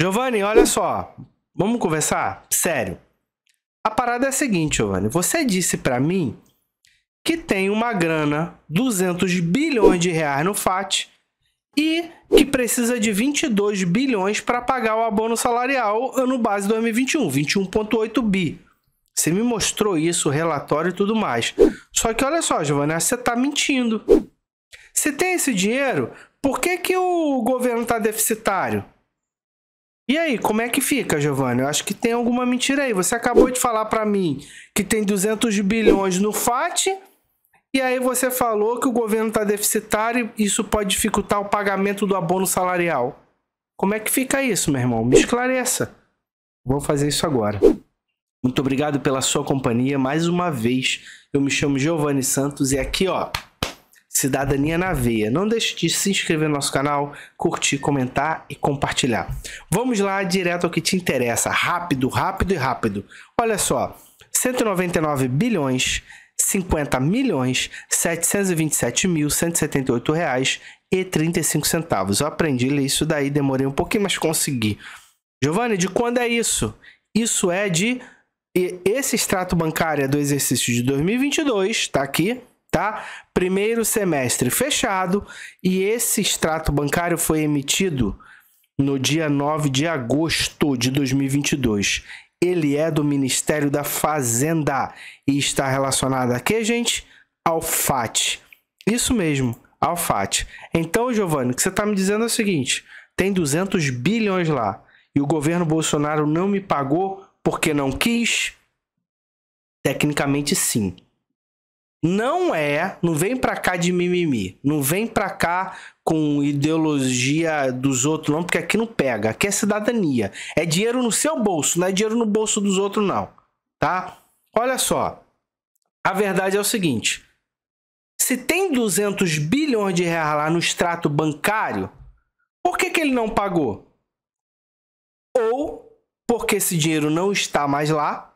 Giovanni, olha só. Vamos conversar? Sério. A parada é a seguinte, Giovanni. Você disse para mim que tem uma grana 200 bilhões de reais no FAT e que precisa de 22 bilhões para pagar o abono salarial ano base 2021, 21.8 bi. Você me mostrou isso, o relatório e tudo mais. Só que olha só, Giovanni, você está mentindo. Se tem esse dinheiro, por que, que o governo está deficitário? E aí, como é que fica, Giovanni? Eu acho que tem alguma mentira aí. Você acabou de falar para mim que tem 200 bilhões no FAT, e aí você falou que o governo está deficitário e isso pode dificultar o pagamento do abono salarial. Como é que fica isso, meu irmão? Me esclareça. Vou fazer isso agora. Muito obrigado pela sua companhia mais uma vez. Eu me chamo Giovanni Santos e aqui, ó, Cidadania na Veia. Não deixe de se inscrever no nosso canal, curtir, comentar e compartilhar. Vamos lá direto ao que te interessa, rápido, rápido e rápido. Olha só, 199 bilhões 50 milhões 727 mil 178 reais e 35 centavos. Eu aprendi isso daí, demorei um pouquinho, mas consegui. Giovanni, de quando é isso? Isso é de esse extrato bancário é do exercício de 2022, tá aqui, tá? Primeiro semestre fechado e esse extrato bancário foi emitido no dia 9 de agosto de 2022. Ele é do Ministério da Fazenda e está relacionado aqui gente? Ao FAT. Isso mesmo, ao FAT. Então, Giovanni, o que você está me dizendo é o seguinte: tem 200 bilhões lá e o governo Bolsonaro não me pagou porque não quis? Tecnicamente, sim. Não é, não vem pra cá de mimimi, não vem pra cá com ideologia dos outros, não, porque aqui não pega, aqui é cidadania. É dinheiro no seu bolso, não é dinheiro no bolso dos outros, não, tá? Olha só, a verdade é o seguinte: se tem 200 bilhões de reais lá no extrato bancário, por que, que ele não pagou? Ou porque esse dinheiro não está mais lá,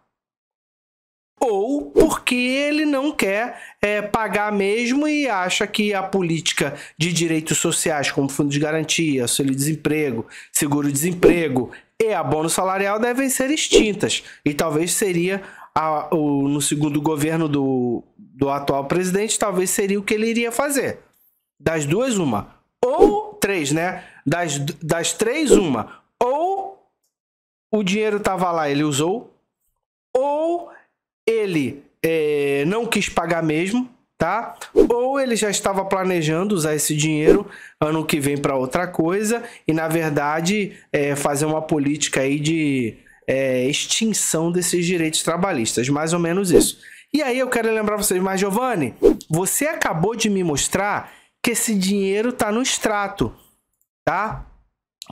ou que ele não quer é, pagar mesmo e acha que a política de direitos sociais, como fundo de garantia, auxílio-desemprego, seguro-desemprego e abono salarial, devem ser extintas. E talvez seria a, o, no segundo governo do, do atual presidente, talvez seria o que ele iria fazer. Das duas, uma. Ou três, né? Das, das três, uma. Ou o dinheiro estava lá, ele usou. Ou ele é, não quis pagar mesmo, tá? Ou ele já estava planejando usar esse dinheiro ano que vem para outra coisa e, na verdade, é, fazer uma política aí de é, extinção desses direitos trabalhistas, mais ou menos isso. E aí eu quero lembrar vocês, mas Giovanni, você acabou de me mostrar que esse dinheiro tá no extrato, tá?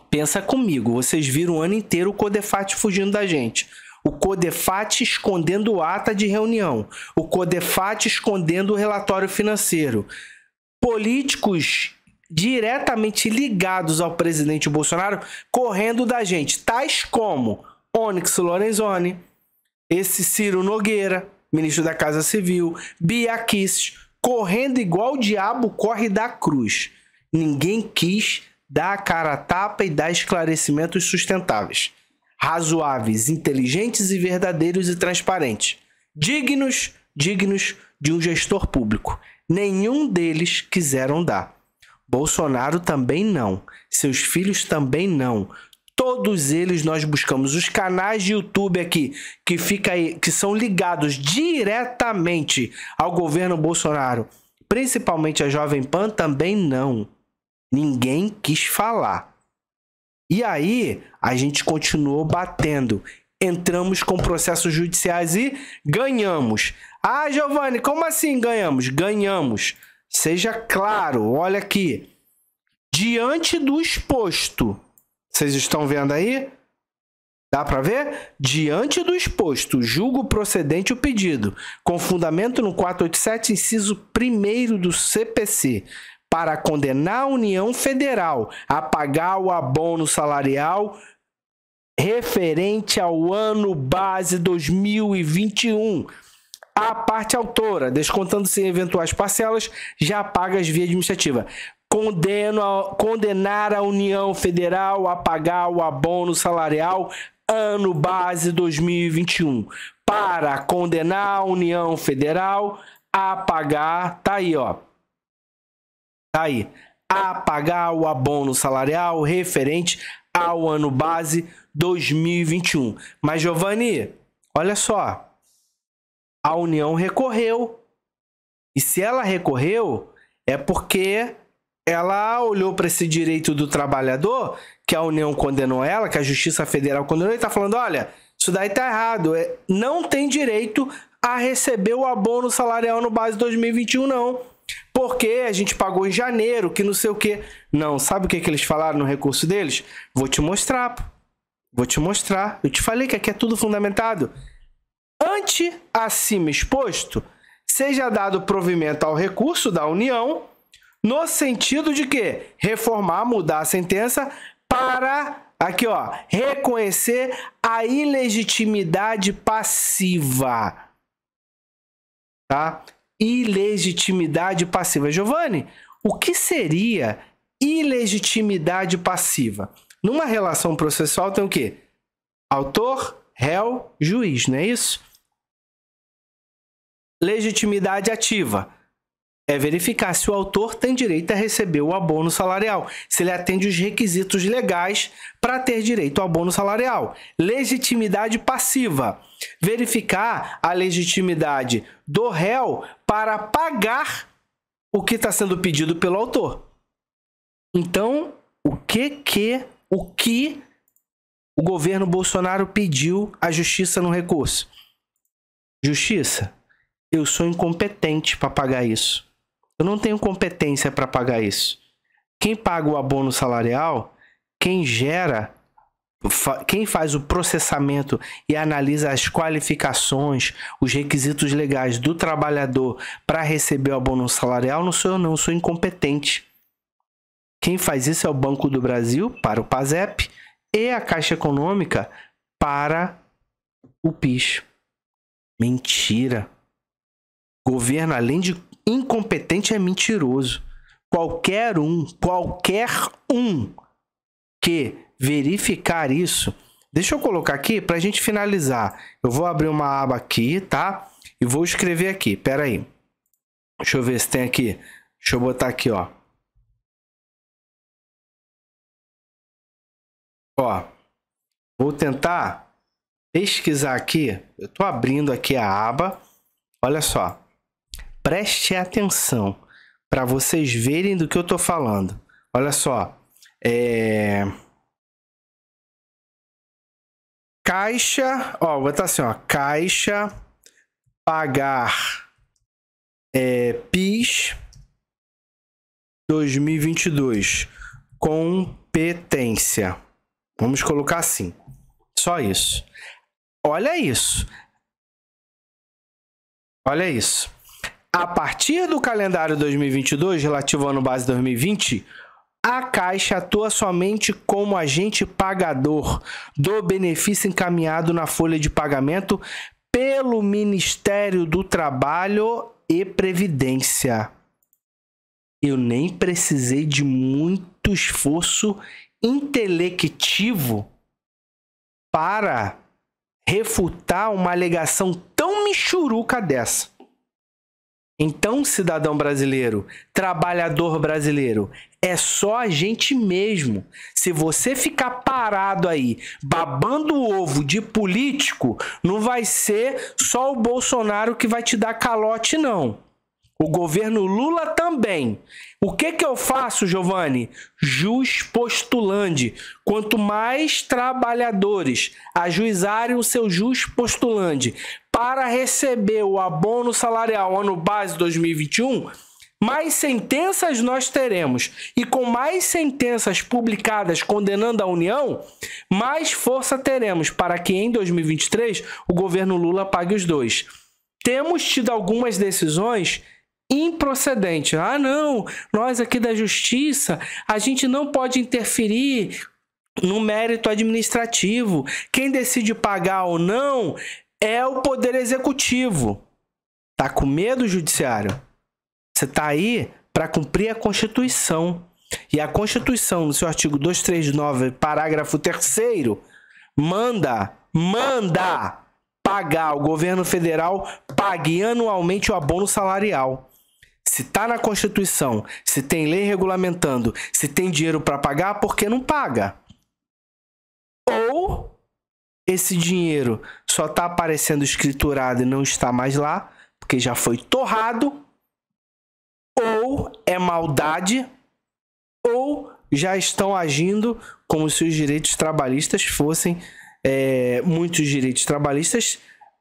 Pensa comigo, vocês viram o ano inteiro o Codefat fugindo da gente o CODEFAT escondendo ata de reunião, o CODEFAT escondendo o relatório financeiro. Políticos diretamente ligados ao presidente Bolsonaro correndo da gente, tais como Onyx Lorenzoni, esse Ciro Nogueira, ministro da Casa Civil, Bia Kicis, correndo igual o diabo corre da cruz. Ninguém quis dar a cara a tapa e dar esclarecimentos sustentáveis razoáveis, inteligentes e verdadeiros e transparentes, dignos, dignos de um gestor público. Nenhum deles quiseram dar. Bolsonaro também não, seus filhos também não. Todos eles nós buscamos os canais de YouTube aqui que fica aí, que são ligados diretamente ao governo Bolsonaro, principalmente a Jovem Pan também não. Ninguém quis falar. E aí, a gente continuou batendo. Entramos com processos judiciais e ganhamos. Ah, Giovanni, como assim ganhamos? Ganhamos. Seja claro, olha aqui. Diante do exposto. Vocês estão vendo aí? Dá para ver? Diante do exposto, julgo procedente o pedido, com fundamento no 487, inciso 1 do CPC, para condenar a União Federal a pagar o abono salarial referente ao ano base 2021. A parte autora, descontando-se eventuais parcelas, já pagas via administrativa. Condeno, condenar a União Federal a pagar o abono salarial ano base 2021. Para condenar a União Federal a pagar, tá aí, ó, Tá aí. A pagar o abono salarial referente ao ano base 2021. Mas, Giovanni, olha só. A União recorreu. E se ela recorreu, é porque ela olhou para esse direito do trabalhador, que a União condenou ela, que a Justiça Federal condenou, e está falando: olha, isso daí tá errado. É, não tem direito a receber o abono salarial no base 2021, não porque a gente pagou em janeiro, que não sei o quê. Não, sabe o que, é que eles falaram no recurso deles? Vou te mostrar. Vou te mostrar. Eu te falei que aqui é tudo fundamentado. Ante acima exposto, seja dado provimento ao recurso da União, no sentido de que reformar, mudar a sentença para aqui, ó, reconhecer a ilegitimidade passiva. Tá? ilegitimidade passiva. Giovanni, o que seria ilegitimidade passiva? Numa relação processual tem o quê? Autor, réu, juiz, não é isso? Legitimidade ativa é verificar se o autor tem direito a receber o abono salarial, se ele atende os requisitos legais para ter direito ao abono salarial. Legitimidade passiva. Verificar a legitimidade do réu para pagar o que está sendo pedido pelo autor. Então, o que que o que o governo Bolsonaro pediu à justiça no recurso? Justiça, eu sou incompetente para pagar isso. Eu não tenho competência para pagar isso. Quem paga o abono salarial, quem gera, quem faz o processamento e analisa as qualificações, os requisitos legais do trabalhador para receber o abono salarial, não sou eu não, sou incompetente. Quem faz isso é o Banco do Brasil para o PASEP e a Caixa Econômica para o PIS. Mentira. Governo, além de Incompetente é mentiroso. Qualquer um, qualquer um que verificar isso. Deixa eu colocar aqui para a gente finalizar. Eu vou abrir uma aba aqui, tá? E vou escrever aqui. Pera aí. Deixa eu ver se tem aqui. Deixa eu botar aqui, ó. Ó. Vou tentar pesquisar aqui. Eu tô abrindo aqui a aba. Olha só. Preste atenção para vocês verem do que eu estou falando. Olha só. É... Caixa, ó, vou botar assim, ó, caixa pagar é, PIS 2022 competência. Vamos colocar assim. Só isso. Olha isso. Olha isso. A partir do calendário 2022, relativo ao ano base 2020, a Caixa atua somente como agente pagador do benefício encaminhado na folha de pagamento pelo Ministério do Trabalho e Previdência. Eu nem precisei de muito esforço intelectivo para refutar uma alegação tão michuruca dessa. Então, cidadão brasileiro, trabalhador brasileiro, é só a gente mesmo. Se você ficar parado aí, babando o ovo de político, não vai ser só o Bolsonaro que vai te dar calote, não. O governo Lula também. O que que eu faço, Giovanni? Jus postulandi. Quanto mais trabalhadores ajuizarem o seu jus postulandi para receber o abono salarial ano base 2021, mais sentenças nós teremos. E com mais sentenças publicadas condenando a União, mais força teremos para que em 2023 o governo Lula pague os dois. Temos tido algumas decisões improcedentes. Ah, não, nós aqui da Justiça, a gente não pode interferir no mérito administrativo. Quem decide pagar ou não é o poder executivo. Tá com medo, judiciário? Você tá aí para cumprir a Constituição. E a Constituição, no seu artigo 239, parágrafo 3 manda, manda pagar, o governo federal pague anualmente o abono salarial. Se tá na Constituição, se tem lei regulamentando, se tem dinheiro para pagar, por que não paga? esse dinheiro só está aparecendo escriturado e não está mais lá, porque já foi torrado, ou é maldade, ou já estão agindo como se os direitos trabalhistas fossem. É, muitos direitos trabalhistas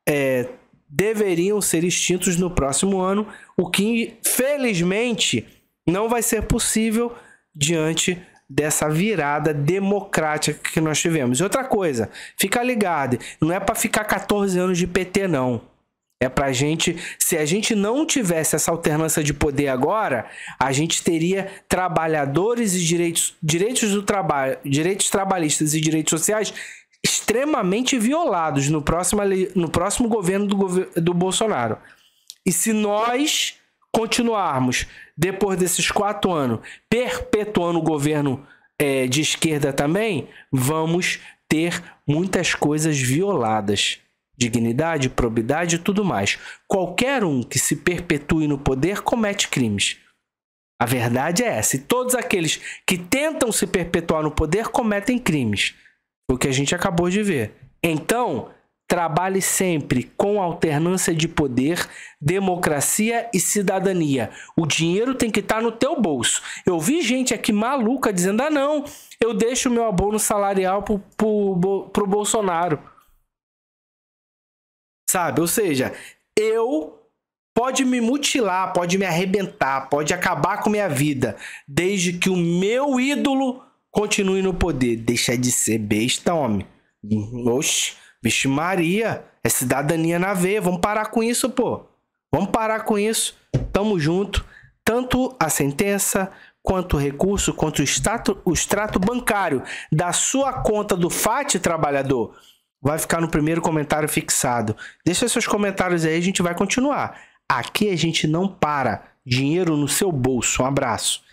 é, deveriam ser extintos no próximo ano, o que felizmente não vai ser possível diante dessa virada democrática que nós tivemos. E outra coisa, fica ligado, não é para ficar 14 anos de PT não. É pra gente, se a gente não tivesse essa alternância de poder agora, a gente teria trabalhadores e direitos, direitos do trabalho, direitos trabalhistas e direitos sociais extremamente violados no próximo, no próximo governo do, do Bolsonaro. E se nós continuarmos depois desses quatro anos, perpetuando o governo é, de esquerda também, vamos ter muitas coisas violadas. Dignidade, probidade e tudo mais. Qualquer um que se perpetue no poder comete crimes. A verdade é essa. E todos aqueles que tentam se perpetuar no poder cometem crimes. O que a gente acabou de ver. Então, Trabalhe sempre com alternância de poder, democracia e cidadania. O dinheiro tem que estar tá no teu bolso. Eu vi gente aqui maluca dizendo: ah, não, eu deixo o meu abono salarial pro, pro, pro Bolsonaro. Sabe? Ou seja, eu pode me mutilar, pode me arrebentar, pode acabar com minha vida, desde que o meu ídolo continue no poder. Deixa de ser besta, homem. Uhum. Oxi. Vixe Maria, é cidadania na veia. Vamos parar com isso, pô. Vamos parar com isso. Tamo junto. Tanto a sentença quanto o recurso, quanto o, extrato, o extrato bancário da sua conta do FAT, trabalhador, vai ficar no primeiro comentário fixado. Deixa seus comentários aí, a gente vai continuar. Aqui a gente não para. Dinheiro no seu bolso. Um abraço.